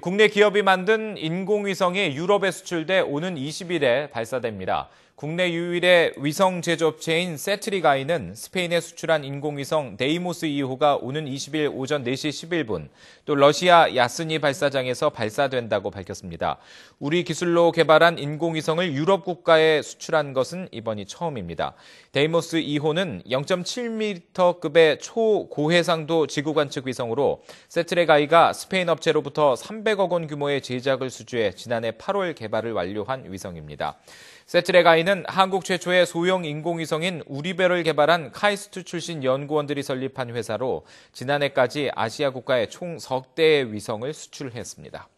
국내 기업이 만든 인공위성이 유럽에 수출돼 오는 20일에 발사됩니다. 국내 유일의 위성 제조업체인 세트리가이는 스페인에 수출한 인공위성 데이모스 2호가 오는 20일 오전 4시 11분 또 러시아 야스니 발사장에서 발사된다고 밝혔습니다. 우리 기술로 개발한 인공위성을 유럽 국가에 수출한 것은 이번이 처음입니다. 데이모스 2호는 0.7m급의 초고해상도 지구 관측 위성으로 세트리가이가 스페인 업체로부터 3 300억 원 규모의 제작을 수주해 지난해 8월 개발을 완료한 위성입니다. 세트레가이는 한국 최초의 소형 인공위성인 우리배를 개발한 카이스트 출신 연구원들이 설립한 회사로 지난해까지 아시아 국가에 총석대의 위성을 수출했습니다.